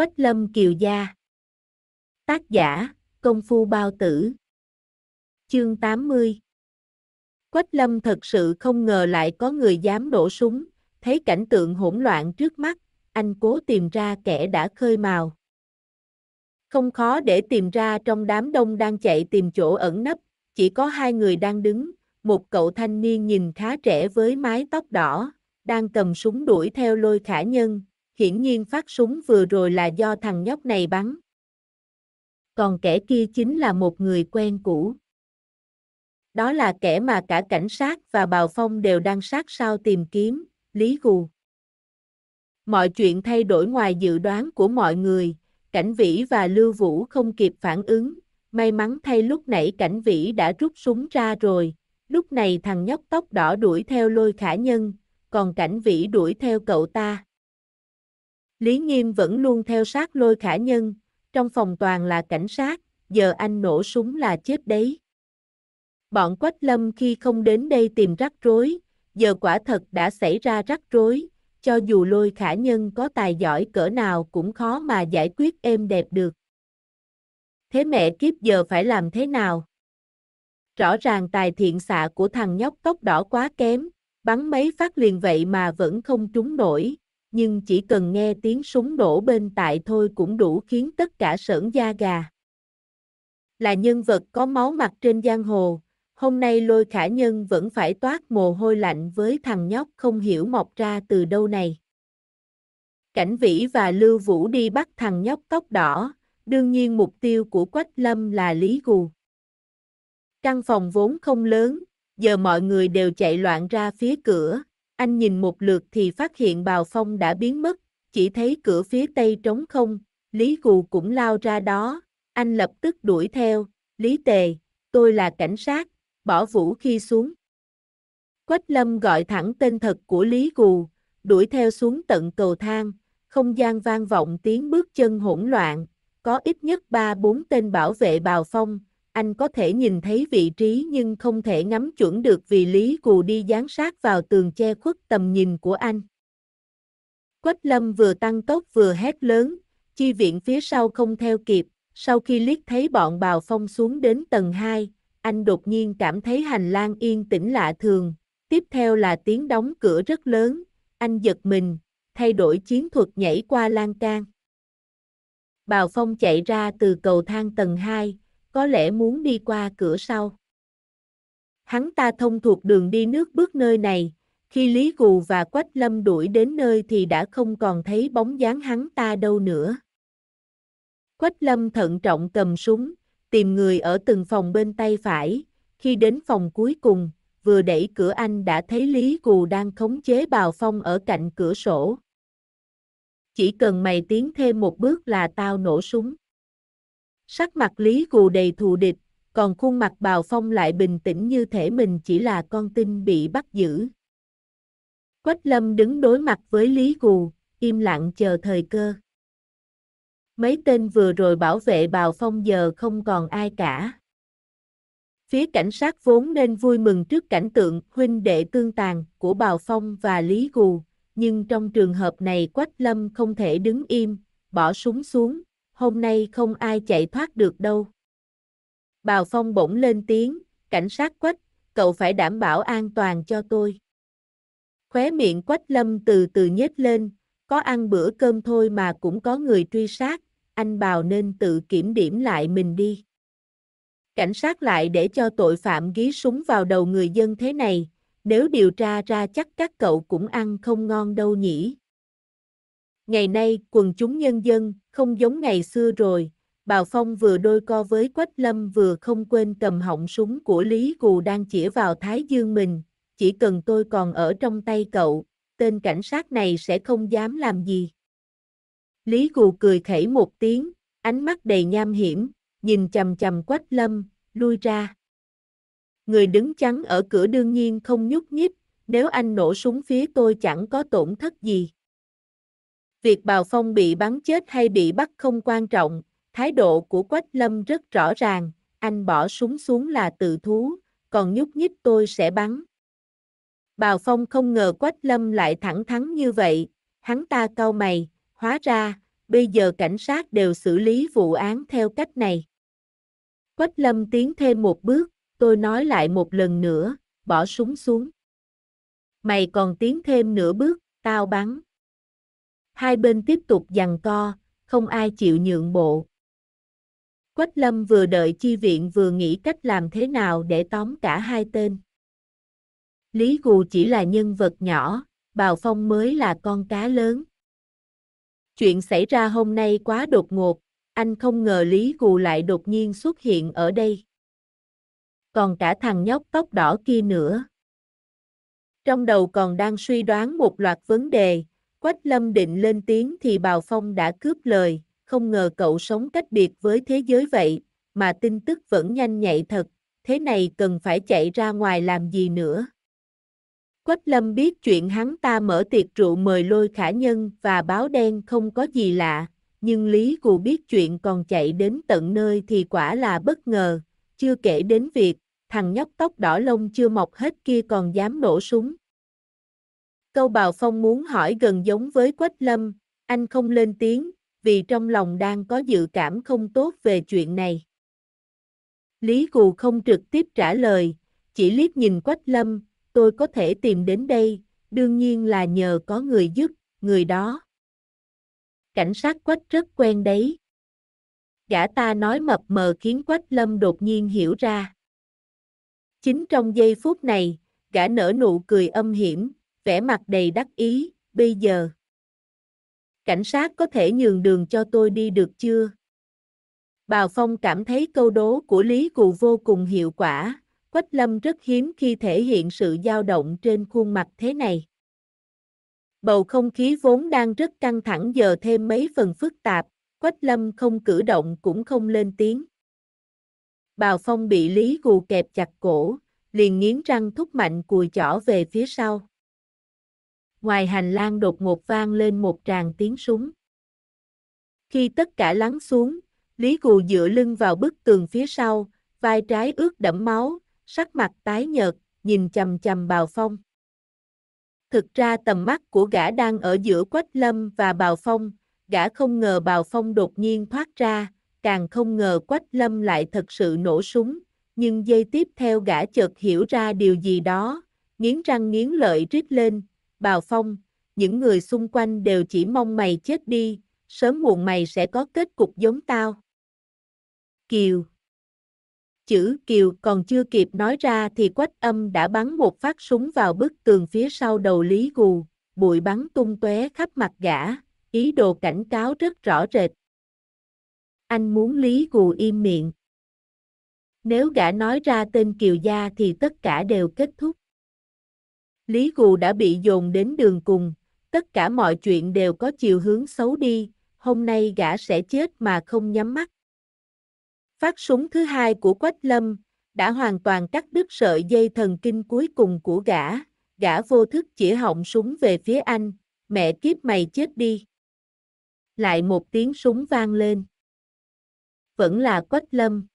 Quách Lâm Kiều Gia Tác giả, Công Phu Bao Tử Chương 80 Quách Lâm thật sự không ngờ lại có người dám đổ súng, thấy cảnh tượng hỗn loạn trước mắt, anh cố tìm ra kẻ đã khơi mào. Không khó để tìm ra trong đám đông đang chạy tìm chỗ ẩn nấp, chỉ có hai người đang đứng, một cậu thanh niên nhìn khá trẻ với mái tóc đỏ, đang cầm súng đuổi theo lôi khả nhân, hiển nhiên phát súng vừa rồi là do thằng nhóc này bắn. Còn kẻ kia chính là một người quen cũ. Đó là kẻ mà cả cảnh sát và Bào Phong đều đang sát sao tìm kiếm, Lý Gù. Mọi chuyện thay đổi ngoài dự đoán của mọi người, Cảnh Vĩ và Lưu Vũ không kịp phản ứng, may mắn thay lúc nãy Cảnh Vĩ đã rút súng ra rồi, lúc này thằng nhóc tóc đỏ đuổi theo lôi khả nhân, còn Cảnh Vĩ đuổi theo cậu ta. Lý Nghiêm vẫn luôn theo sát lôi khả nhân, trong phòng toàn là cảnh sát, giờ anh nổ súng là chết đấy. Bọn Quách Lâm khi không đến đây tìm rắc rối, giờ quả thật đã xảy ra rắc rối, cho dù lôi khả nhân có tài giỏi cỡ nào cũng khó mà giải quyết êm đẹp được. Thế mẹ kiếp giờ phải làm thế nào? Rõ ràng tài thiện xạ của thằng nhóc tóc đỏ quá kém, bắn mấy phát liền vậy mà vẫn không trúng nổi, nhưng chỉ cần nghe tiếng súng đổ bên tại thôi cũng đủ khiến tất cả sởn da gà. Là nhân vật có máu mặt trên giang hồ, hôm nay lôi khả nhân vẫn phải toát mồ hôi lạnh với thằng nhóc không hiểu mọc ra từ đâu này. Cảnh Vĩ và Lưu Vũ đi bắt thằng nhóc tóc đỏ, đương nhiên mục tiêu của Quách Lâm là Lý Gù. Căn phòng vốn không lớn, giờ mọi người đều chạy loạn ra phía cửa, anh nhìn một lượt thì phát hiện bào phong đã biến mất, chỉ thấy cửa phía tây trống không, Lý cù cũng lao ra đó, anh lập tức đuổi theo, Lý Tề, tôi là cảnh sát, bỏ vũ khi xuống. Quách Lâm gọi thẳng tên thật của Lý cù đuổi theo xuống tận cầu thang, không gian vang vọng tiếng bước chân hỗn loạn, có ít nhất ba bốn tên bảo vệ bào phong, anh có thể nhìn thấy vị trí nhưng không thể ngắm chuẩn được vì Lý Cù đi dán sát vào tường che khuất tầm nhìn của anh. Quách Lâm vừa tăng tốc vừa hét lớn, chi viện phía sau không theo kịp, sau khi liếc thấy bọn bào phong xuống đến tầng 2, anh đột nhiên cảm thấy hành lang yên tĩnh lạ thường, tiếp theo là tiếng đóng cửa rất lớn, anh giật mình, thay đổi chiến thuật nhảy qua lan can. Bào phong chạy ra từ cầu thang tầng 2, có lẽ muốn đi qua cửa sau. Hắn ta thông thuộc đường đi nước bước nơi này, khi Lý Gù và Quách Lâm đuổi đến nơi thì đã không còn thấy bóng dáng hắn ta đâu nữa. Quách Lâm thận trọng cầm súng, tìm người ở từng phòng bên tay phải, khi đến phòng cuối cùng, vừa đẩy cửa anh đã thấy Lý Gù đang khống chế bào phong ở cạnh cửa sổ. Chỉ cần mày tiến thêm một bước là tao nổ súng. Sắc mặt Lý Cù đầy thù địch, còn khuôn mặt Bào Phong lại bình tĩnh như thể mình chỉ là con tin bị bắt giữ. Quách Lâm đứng đối mặt với Lý Cù, im lặng chờ thời cơ. Mấy tên vừa rồi bảo vệ Bào Phong giờ không còn ai cả. Phía cảnh sát vốn nên vui mừng trước cảnh tượng huynh đệ tương tàn của Bào Phong và Lý Cù, nhưng trong trường hợp này Quách Lâm không thể đứng im, bỏ súng xuống, hôm nay không ai chạy thoát được đâu. Bào Phong bỗng lên tiếng, cảnh sát quách, cậu phải đảm bảo an toàn cho tôi. Khóe miệng quách lâm từ từ nhếch lên, có ăn bữa cơm thôi mà cũng có người truy sát, anh Bào nên tự kiểm điểm lại mình đi. Cảnh sát lại để cho tội phạm ghi súng vào đầu người dân thế này, nếu điều tra ra chắc các cậu cũng ăn không ngon đâu nhỉ. Ngày nay, quần chúng nhân dân, không giống ngày xưa rồi, Bào Phong vừa đôi co với Quách Lâm vừa không quên cầm họng súng của Lý Cù đang chĩa vào Thái Dương mình, chỉ cần tôi còn ở trong tay cậu, tên cảnh sát này sẽ không dám làm gì. Lý Cù cười khẩy một tiếng, ánh mắt đầy nham hiểm, nhìn chầm chầm Quách Lâm, lui ra. Người đứng chắn ở cửa đương nhiên không nhúc nhích, nếu anh nổ súng phía tôi chẳng có tổn thất gì. Việc Bào Phong bị bắn chết hay bị bắt không quan trọng, thái độ của Quách Lâm rất rõ ràng, anh bỏ súng xuống là tự thú, còn nhúc nhích tôi sẽ bắn. Bào Phong không ngờ Quách Lâm lại thẳng thắn như vậy, hắn ta cau mày, hóa ra, bây giờ cảnh sát đều xử lý vụ án theo cách này. Quách Lâm tiến thêm một bước, tôi nói lại một lần nữa, bỏ súng xuống. Mày còn tiến thêm nửa bước, tao bắn hai bên tiếp tục giằng co, không ai chịu nhượng bộ. Quách Lâm vừa đợi chi viện vừa nghĩ cách làm thế nào để tóm cả hai tên. Lý Gù chỉ là nhân vật nhỏ, Bào Phong mới là con cá lớn. Chuyện xảy ra hôm nay quá đột ngột, anh không ngờ Lý Gù lại đột nhiên xuất hiện ở đây. Còn cả thằng nhóc tóc đỏ kia nữa. Trong đầu còn đang suy đoán một loạt vấn đề, Quách Lâm định lên tiếng thì Bào Phong đã cướp lời, không ngờ cậu sống cách biệt với thế giới vậy, mà tin tức vẫn nhanh nhạy thật, thế này cần phải chạy ra ngoài làm gì nữa. Quách Lâm biết chuyện hắn ta mở tiệc rượu mời lôi khả nhân và báo đen không có gì lạ, nhưng Lý Cù biết chuyện còn chạy đến tận nơi thì quả là bất ngờ, chưa kể đến việc, thằng nhóc tóc đỏ lông chưa mọc hết kia còn dám nổ súng, Câu Bào Phong muốn hỏi gần giống với Quách Lâm, anh không lên tiếng, vì trong lòng đang có dự cảm không tốt về chuyện này. Lý Cù không trực tiếp trả lời, chỉ liếc nhìn Quách Lâm, tôi có thể tìm đến đây, đương nhiên là nhờ có người giúp, người đó. Cảnh sát Quách rất quen đấy. Gã ta nói mập mờ khiến Quách Lâm đột nhiên hiểu ra. Chính trong giây phút này, gã nở nụ cười âm hiểm, vẻ mặt đầy đắc ý, bây giờ. Cảnh sát có thể nhường đường cho tôi đi được chưa? Bào Phong cảm thấy câu đố của Lý Cù vô cùng hiệu quả, Quách Lâm rất hiếm khi thể hiện sự dao động trên khuôn mặt thế này. Bầu không khí vốn đang rất căng thẳng giờ thêm mấy phần phức tạp, Quách Lâm không cử động cũng không lên tiếng. Bào Phong bị Lý Cù kẹp chặt cổ, liền nghiến răng thúc mạnh cùi chỏ về phía sau ngoài hành lang đột ngột vang lên một tràng tiếng súng. Khi tất cả lắng xuống, Lý cù dựa lưng vào bức tường phía sau, vai trái ướt đẫm máu, sắc mặt tái nhợt, nhìn chầm chầm Bào Phong. Thực ra tầm mắt của gã đang ở giữa Quách Lâm và Bào Phong, gã không ngờ Bào Phong đột nhiên thoát ra, càng không ngờ Quách Lâm lại thật sự nổ súng, nhưng giây tiếp theo gã chợt hiểu ra điều gì đó, nghiến răng nghiến lợi rít lên, Bào Phong, những người xung quanh đều chỉ mong mày chết đi, sớm muộn mày sẽ có kết cục giống tao. Kiều Chữ Kiều còn chưa kịp nói ra thì quách âm đã bắn một phát súng vào bức tường phía sau đầu Lý Gù, bụi bắn tung tóe khắp mặt gã, ý đồ cảnh cáo rất rõ rệt. Anh muốn Lý Gù im miệng. Nếu gã nói ra tên Kiều Gia thì tất cả đều kết thúc. Lý Gù đã bị dồn đến đường cùng, tất cả mọi chuyện đều có chiều hướng xấu đi, hôm nay gã sẽ chết mà không nhắm mắt. Phát súng thứ hai của Quách Lâm đã hoàn toàn cắt đứt sợi dây thần kinh cuối cùng của gã, gã vô thức chỉ họng súng về phía anh, mẹ kiếp mày chết đi. Lại một tiếng súng vang lên. Vẫn là Quách Lâm.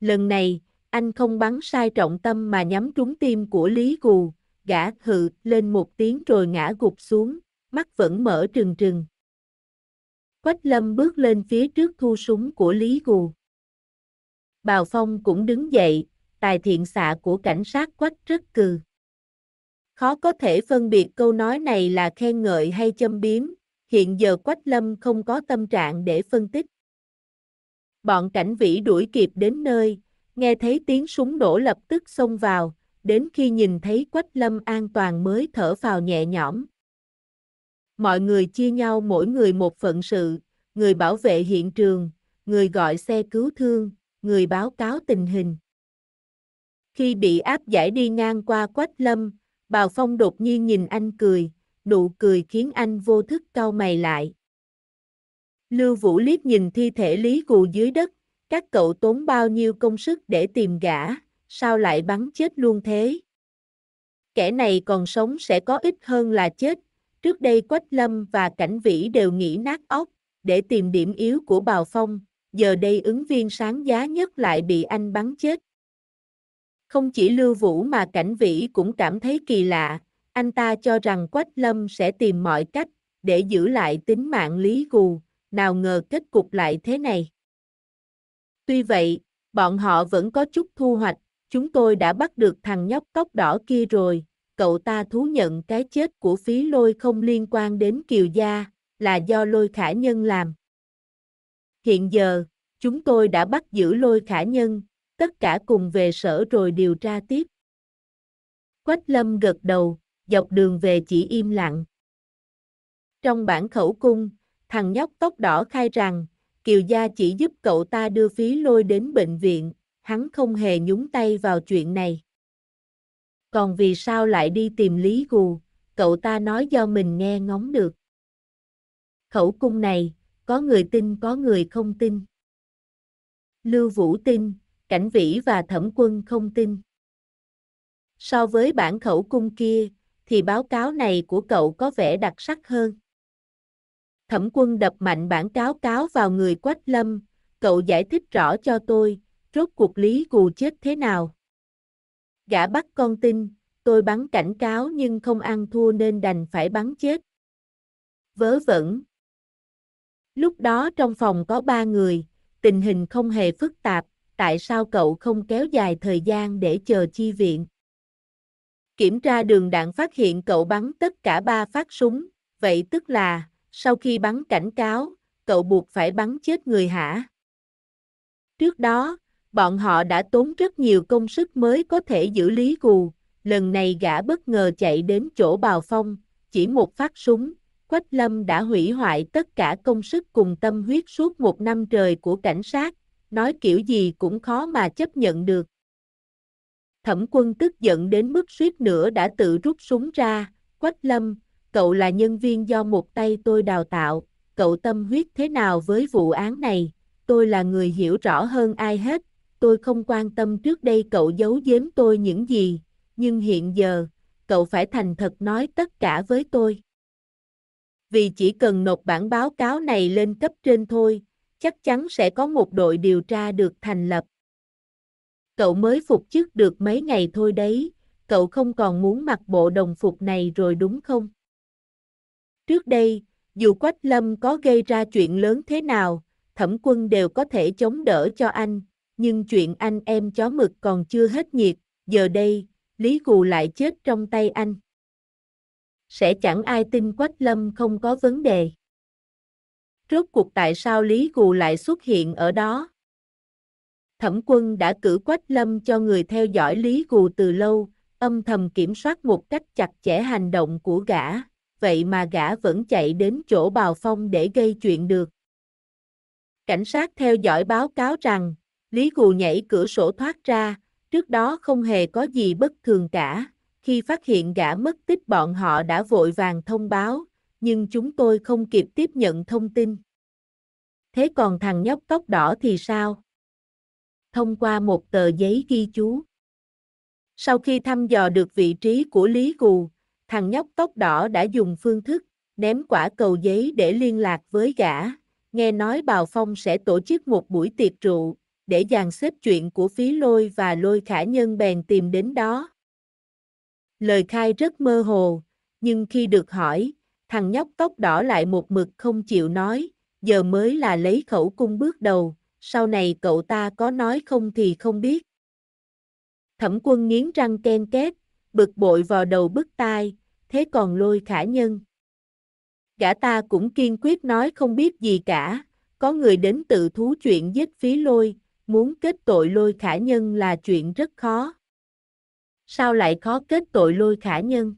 Lần này, anh không bắn sai trọng tâm mà nhắm trúng tim của Lý Gù, gã hự lên một tiếng rồi ngã gục xuống, mắt vẫn mở trừng trừng. Quách lâm bước lên phía trước thu súng của Lý Gù. Bào Phong cũng đứng dậy, tài thiện xạ của cảnh sát quách rất cừ. Khó có thể phân biệt câu nói này là khen ngợi hay châm biếm, hiện giờ Quách Lâm không có tâm trạng để phân tích. Bọn cảnh vĩ đuổi kịp đến nơi, nghe thấy tiếng súng đổ lập tức xông vào, đến khi nhìn thấy Quách Lâm an toàn mới thở phào nhẹ nhõm. Mọi người chia nhau mỗi người một phận sự, người bảo vệ hiện trường, người gọi xe cứu thương, người báo cáo tình hình. Khi bị áp giải đi ngang qua Quách Lâm, Bào Phong đột nhiên nhìn anh cười, nụ cười khiến anh vô thức cau mày lại. Lưu Vũ liếc nhìn thi thể Lý cù dưới đất, các cậu tốn bao nhiêu công sức để tìm gã, sao lại bắn chết luôn thế? Kẻ này còn sống sẽ có ít hơn là chết. Trước đây Quách Lâm và Cảnh Vĩ đều nghĩ nát óc, để tìm điểm yếu của Bào Phong, giờ đây ứng viên sáng giá nhất lại bị anh bắn chết. Không chỉ Lưu Vũ mà Cảnh Vĩ cũng cảm thấy kỳ lạ, anh ta cho rằng Quách Lâm sẽ tìm mọi cách để giữ lại tính mạng Lý Gù, nào ngờ kết cục lại thế này. Tuy vậy, bọn họ vẫn có chút thu hoạch, Chúng tôi đã bắt được thằng nhóc tóc đỏ kia rồi, cậu ta thú nhận cái chết của phí lôi không liên quan đến kiều gia, là do lôi khả nhân làm. Hiện giờ, chúng tôi đã bắt giữ lôi khả nhân, tất cả cùng về sở rồi điều tra tiếp. Quách lâm gật đầu, dọc đường về chỉ im lặng. Trong bản khẩu cung, thằng nhóc tóc đỏ khai rằng, Kiều Gia chỉ giúp cậu ta đưa phí lôi đến bệnh viện, hắn không hề nhúng tay vào chuyện này. Còn vì sao lại đi tìm Lý Gù, cậu ta nói do mình nghe ngóng được. Khẩu cung này, có người tin có người không tin. Lưu Vũ tin, Cảnh Vĩ và Thẩm Quân không tin. So với bản khẩu cung kia, thì báo cáo này của cậu có vẻ đặc sắc hơn. Thẩm Quân đập mạnh bản cáo cáo vào người Quách Lâm, cậu giải thích rõ cho tôi, rốt cuộc Lý Cù chết thế nào. Gã bắt con tin, tôi bắn cảnh cáo nhưng không ăn thua nên đành phải bắn chết. Vớ vẩn. Lúc đó trong phòng có ba người, tình hình không hề phức tạp, tại sao cậu không kéo dài thời gian để chờ chi viện? Kiểm tra đường đạn phát hiện cậu bắn tất cả ba phát súng, vậy tức là, sau khi bắn cảnh cáo, cậu buộc phải bắn chết người hả? Trước đó, bọn họ đã tốn rất nhiều công sức mới có thể giữ Lý Gù, lần này gã bất ngờ chạy đến chỗ Bào Phong, chỉ một phát súng, Quách Lâm đã hủy hoại tất cả công sức cùng tâm huyết suốt một năm trời của cảnh sát, nói kiểu gì cũng khó mà chấp nhận được. Thẩm quân tức giận đến mức suýt nữa đã tự rút súng ra, Quách Lâm, cậu là nhân viên do một tay tôi đào tạo, cậu tâm huyết thế nào với vụ án này, tôi là người hiểu rõ hơn ai hết, tôi không quan tâm trước đây cậu giấu giếm tôi những gì, nhưng hiện giờ, cậu phải thành thật nói tất cả với tôi. Vì chỉ cần nộp bản báo cáo này lên cấp trên thôi, chắc chắn sẽ có một đội điều tra được thành lập. Cậu mới phục chức được mấy ngày thôi đấy, cậu không còn muốn mặc bộ đồng phục này rồi đúng không? Trước đây, dù Quách Lâm có gây ra chuyện lớn thế nào, thẩm quân đều có thể chống đỡ cho anh, nhưng chuyện anh em chó mực còn chưa hết nhiệt, giờ đây, Lý Cù lại chết trong tay anh. Sẽ chẳng ai tin Quách Lâm không có vấn đề. Rốt cuộc tại sao Lý Cù lại xuất hiện ở đó? Thẩm quân đã cử Quách Lâm cho người theo dõi Lý Cù từ lâu, âm thầm kiểm soát một cách chặt chẽ hành động của gã, vậy mà gã vẫn chạy đến chỗ Bào Phong để gây chuyện được. Cảnh sát theo dõi báo cáo rằng, Lý Cù nhảy cửa sổ thoát ra, trước đó không hề có gì bất thường cả. Khi phát hiện gã mất tích bọn họ đã vội vàng thông báo, nhưng chúng tôi không kịp tiếp nhận thông tin. Thế còn thằng nhóc tóc đỏ thì sao? Thông qua một tờ giấy ghi chú. Sau khi thăm dò được vị trí của Lý Cù, thằng nhóc tóc đỏ đã dùng phương thức ném quả cầu giấy để liên lạc với gã. Nghe nói Bào Phong sẽ tổ chức một buổi tiệc rượu, để dàn xếp chuyện của phí lôi và lôi khả nhân bèn tìm đến đó. Lời khai rất mơ hồ, nhưng khi được hỏi, thằng nhóc tóc đỏ lại một mực không chịu nói, giờ mới là lấy khẩu cung bước đầu, sau này cậu ta có nói không thì không biết. Thẩm quân nghiến răng ken két, bực bội vào đầu bức tai, thế còn lôi khả nhân. Gã ta cũng kiên quyết nói không biết gì cả, có người đến tự thú chuyện giết phí lôi, muốn kết tội lôi khả nhân là chuyện rất khó. Sao lại khó kết tội lôi khả nhân?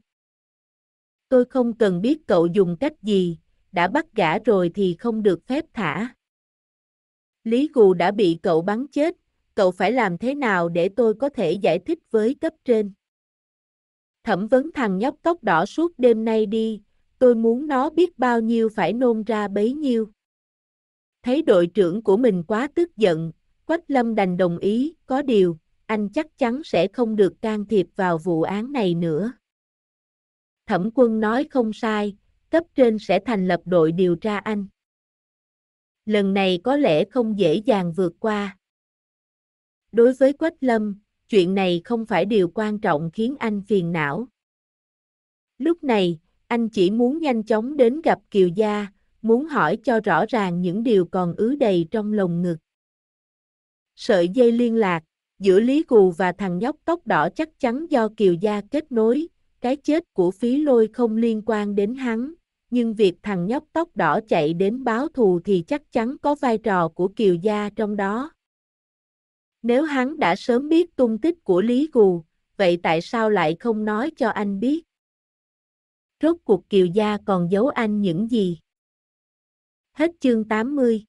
Tôi không cần biết cậu dùng cách gì, đã bắt gã rồi thì không được phép thả. Lý Gù đã bị cậu bắn chết, cậu phải làm thế nào để tôi có thể giải thích với cấp trên? Thẩm vấn thằng nhóc tóc đỏ suốt đêm nay đi, tôi muốn nó biết bao nhiêu phải nôn ra bấy nhiêu. Thấy đội trưởng của mình quá tức giận, Quách Lâm đành đồng ý, có điều, anh chắc chắn sẽ không được can thiệp vào vụ án này nữa. Thẩm quân nói không sai, cấp trên sẽ thành lập đội điều tra anh. Lần này có lẽ không dễ dàng vượt qua. Đối với Quách Lâm, chuyện này không phải điều quan trọng khiến anh phiền não. Lúc này, anh chỉ muốn nhanh chóng đến gặp Kiều Gia, muốn hỏi cho rõ ràng những điều còn ứ đầy trong lồng ngực sợi dây liên lạc, giữa Lý Cù và thằng nhóc tóc đỏ chắc chắn do Kiều Gia kết nối, cái chết của phí lôi không liên quan đến hắn, nhưng việc thằng nhóc tóc đỏ chạy đến báo thù thì chắc chắn có vai trò của Kiều Gia trong đó. Nếu hắn đã sớm biết tung tích của Lý Cù, vậy tại sao lại không nói cho anh biết? Rốt cuộc Kiều Gia còn giấu anh những gì? Hết chương 80